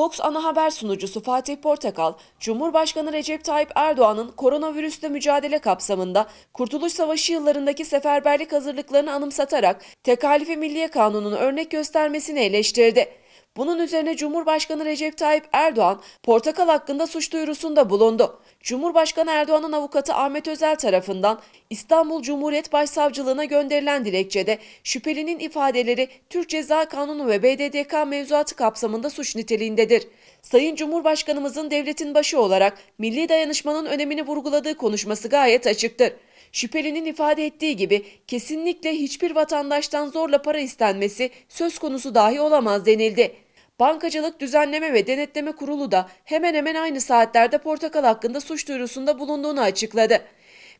Fox ana haber sunucusu Fatih Portakal, Cumhurbaşkanı Recep Tayyip Erdoğan'ın koronavirüsle mücadele kapsamında Kurtuluş Savaşı yıllarındaki seferberlik hazırlıklarını anımsatarak tekalifi milliye kanununu örnek göstermesini eleştirdi. Bunun üzerine Cumhurbaşkanı Recep Tayyip Erdoğan portakal hakkında suç duyurusunda bulundu. Cumhurbaşkanı Erdoğan'ın avukatı Ahmet Özel tarafından İstanbul Cumhuriyet Başsavcılığına gönderilen dilekçede şüphelinin ifadeleri Türk Ceza Kanunu ve BDDK mevzuatı kapsamında suç niteliğindedir. Sayın Cumhurbaşkanımızın devletin başı olarak milli dayanışmanın önemini vurguladığı konuşması gayet açıktır. Şüphelinin ifade ettiği gibi kesinlikle hiçbir vatandaştan zorla para istenmesi söz konusu dahi olamaz denildi. Bankacılık Düzenleme ve Denetleme Kurulu da hemen hemen aynı saatlerde Portakal hakkında suç duyurusunda bulunduğunu açıkladı.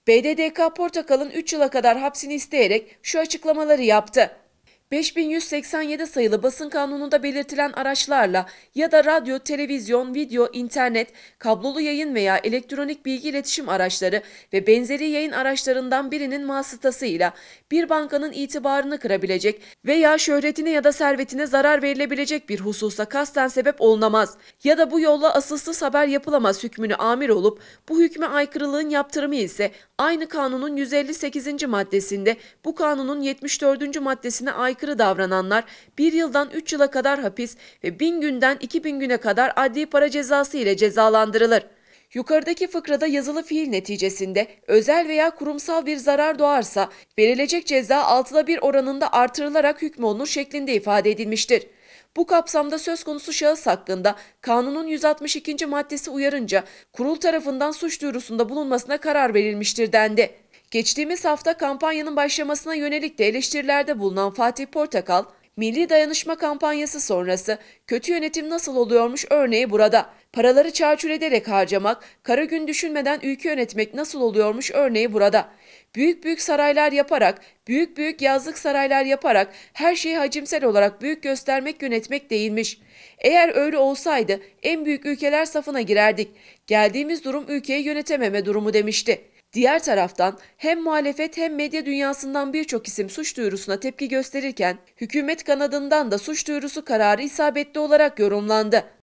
BDDK Portakal'ın 3 yıla kadar hapsini isteyerek şu açıklamaları yaptı. 5187 sayılı basın kanununda belirtilen araçlarla ya da radyo, televizyon, video, internet, kablolu yayın veya elektronik bilgi iletişim araçları ve benzeri yayın araçlarından birinin vasıtasıyla bir bankanın itibarını kırabilecek veya şöhretine ya da servetine zarar verilebilecek bir hususa kasten sebep olunamaz ya da bu yolla asılsız haber yapılamaz hükmünü amir olup bu hükme aykırılığın yaptırımı ise aynı kanunun 158. maddesinde bu kanunun 74. maddesine aykırı aykırı davrananlar bir yıldan üç yıla kadar hapis ve bin günden iki bin güne kadar adli para cezası ile cezalandırılır. Yukarıdaki fıkrada yazılı fiil neticesinde özel veya kurumsal bir zarar doğarsa verilecek ceza altıda bir oranında artırılarak hükmolunur şeklinde ifade edilmiştir. Bu kapsamda söz konusu şahıs hakkında kanunun 162. maddesi uyarınca kurul tarafından suç duyurusunda bulunmasına karar verilmiştir dendi. Geçtiğimiz hafta kampanyanın başlamasına yönelik de eleştirilerde bulunan Fatih Portakal, Milli Dayanışma kampanyası sonrası kötü yönetim nasıl oluyormuş örneği burada. Paraları çarçur ederek harcamak, kara gün düşünmeden ülke yönetmek nasıl oluyormuş örneği burada. Büyük büyük saraylar yaparak, büyük büyük yazlık saraylar yaparak her şeyi hacimsel olarak büyük göstermek yönetmek değilmiş. Eğer öyle olsaydı en büyük ülkeler safına girerdik. Geldiğimiz durum ülkeyi yönetememe durumu demişti. Diğer taraftan hem muhalefet hem medya dünyasından birçok isim suç duyurusuna tepki gösterirken hükümet kanadından da suç duyurusu kararı isabetli olarak yorumlandı.